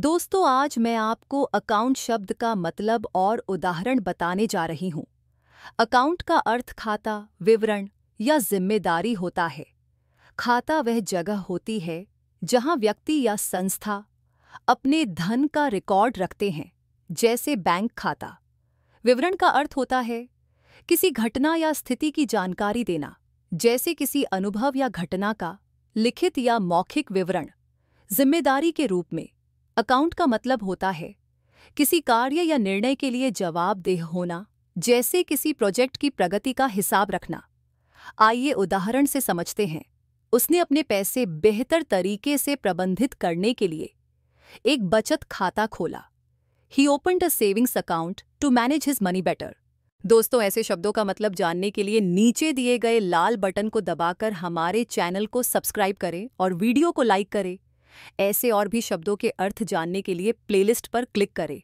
दोस्तों आज मैं आपको अकाउंट शब्द का मतलब और उदाहरण बताने जा रही हूँ अकाउंट का अर्थ खाता विवरण या जिम्मेदारी होता है खाता वह जगह होती है जहाँ व्यक्ति या संस्था अपने धन का रिकॉर्ड रखते हैं जैसे बैंक खाता विवरण का अर्थ होता है किसी घटना या स्थिति की जानकारी देना जैसे किसी अनुभव या घटना का लिखित या मौखिक विवरण जिम्मेदारी के रूप में अकाउंट का मतलब होता है किसी कार्य या निर्णय के लिए जवाबदेह होना जैसे किसी प्रोजेक्ट की प्रगति का हिसाब रखना आइए उदाहरण से समझते हैं उसने अपने पैसे बेहतर तरीके से प्रबंधित करने के लिए एक बचत खाता खोला ही open a savings account to manage his money better दोस्तों ऐसे शब्दों का मतलब जानने के लिए नीचे दिए गए लाल बटन को दबाकर हमारे चैनल को सब्सक्राइब करें और वीडियो को लाइक करें ऐसे और भी शब्दों के अर्थ जानने के लिए प्लेलिस्ट पर क्लिक करें